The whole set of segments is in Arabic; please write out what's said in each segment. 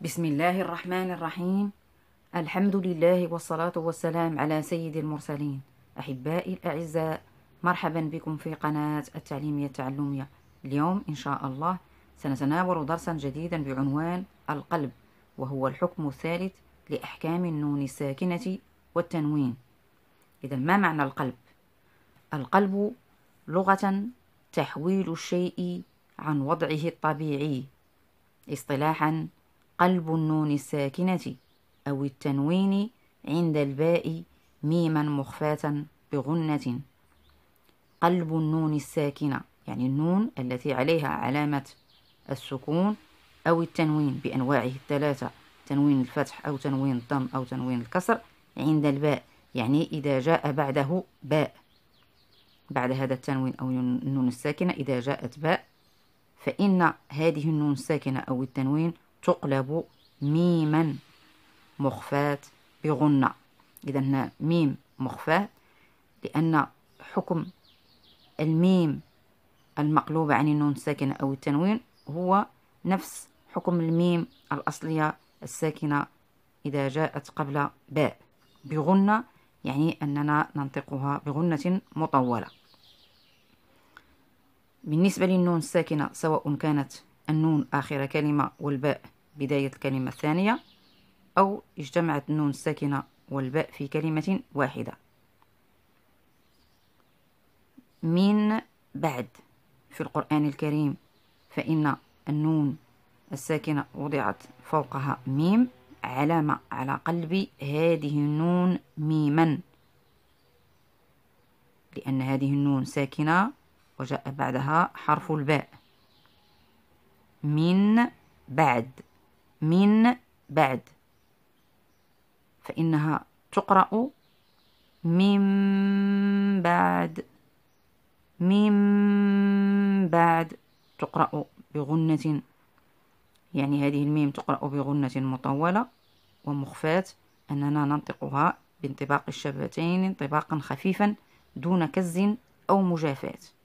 بسم الله الرحمن الرحيم الحمد لله والصلاة والسلام على سيد المرسلين أحبائي الأعزاء مرحبا بكم في قناة التعليمية التعلمية اليوم إن شاء الله سنتناول درسا جديدا بعنوان القلب وهو الحكم الثالث لأحكام النون الساكنة والتنوين إذا ما معنى القلب؟ القلب لغة تحويل الشيء عن وضعه الطبيعي اصطلاحا قلب النون الساكنة أو التنوين عند الباء ميما مخفاة بغنة قلب النون الساكنة يعني النون التي عليها علامة السكون أو التنوين بأنواعه الثلاثة تنوين الفتح أو تنوين الضم أو تنوين الكسر عند الباء يعني إذا جاء بعده باء بعد هذا التنوين أو النون الساكنة إذا جاءت باء فإن هذه النون الساكنة أو التنوين تقلب ميما مخفاة بغنة إذا هنا ميم مخفاة لأن حكم الميم المقلوبة عن النون الساكنة أو التنوين هو نفس حكم الميم الأصلية الساكنة إذا جاءت قبل باء بغنة يعني أننا ننطقها بغنة مطولة بالنسبة للنون الساكنة سواء كانت النون آخر كلمة والباء بداية الكلمة الثانية أو اجتمعت النون الساكنة والباء في كلمة واحدة من بعد في القرآن الكريم فإن النون الساكنة وضعت فوقها ميم علامة على قلب هذه النون ميما لأن هذه النون ساكنة وجاء بعدها حرف الباء من بعد من بعد فإنها تقرأ من بعد من بعد تقرأ بغنة يعني هذه الميم تقرأ بغنة مطولة ومخفاة أننا ننطقها بانطباق الشفتين انطباقا خفيفا دون كز أو مجافاة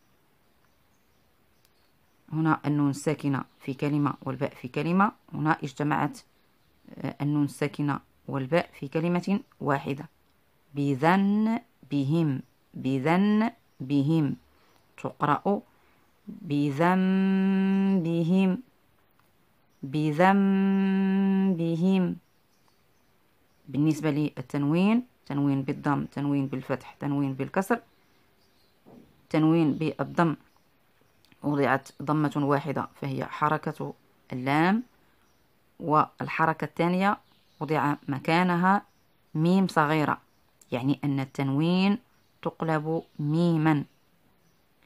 هنا النون الساكنة في كلمة والباء في كلمة هنا اجتمعت آه، النون الساكنة والباء في كلمة واحدة بذن بهم بذن بهم تقرأ بذنبهم بذنبهم بالنسبة للتنوين تنوين بالضم تنوين بالفتح تنوين بالكسر تنوين بالضم وضعت ضمة واحدة فهي حركة اللام والحركة الثانية وضع مكانها ميم صغيرة يعني أن التنوين تقلب ميما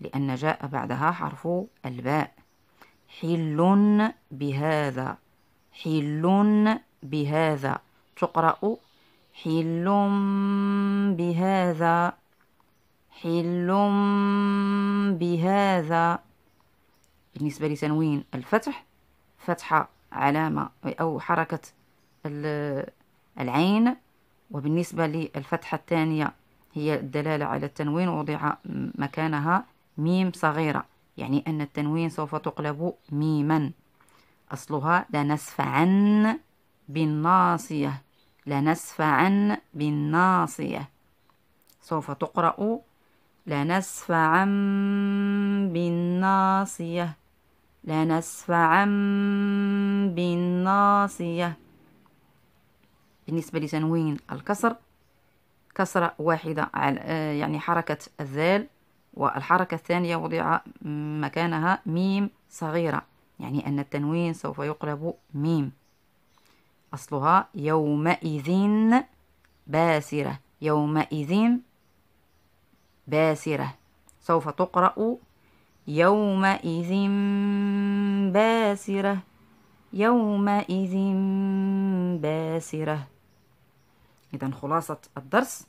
لأن جاء بعدها حرف الباء حل بهذا حل بهذا تقرأ حل بهذا حل بهذا بالنسبة لتنوين الفتح فتحة علامة أو حركة العين وبالنسبة للفتحة الثانية هي الدلالة على التنوين وضع مكانها ميم صغيرة يعني أن التنوين سوف تقلب ميما أصلها لنسفعن بالناصية لنسفعن بالناصية سوف تقرأ عن بالناصية لنسفعا بالناصية بالنسبة لتنوين الكسر كسرة واحدة على آه، يعني حركة الذال والحركة الثانية وضع مكانها ميم صغيرة يعني أن التنوين سوف يقلب ميم أصلها يومئذ باسرة يومئذ باسرة سوف تقرأ يومئذ باسرة يومئذ باسرة إذا خلاصة الدرس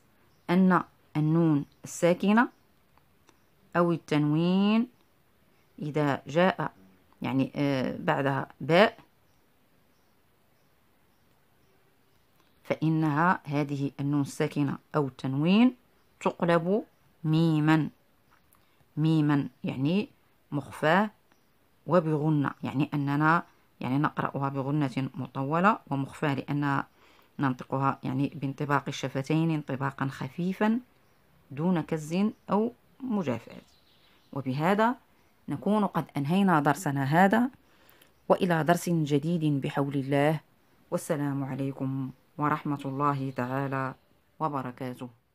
أن النون الساكنة أو التنوين إذا جاء يعني آه، بعدها باء فإنها هذه النون الساكنة أو التنوين تقلب ميما ميما يعني مخفاة وبغنة يعني أننا يعني نقرأها بغنة مطولة ومخفاة لأن ننطقها يعني بانطباق الشفتين انطباقا خفيفا دون كز أو مجافات وبهذا نكون قد أنهينا درسنا هذا وإلى درس جديد بحول الله والسلام عليكم ورحمة الله تعالى وبركاته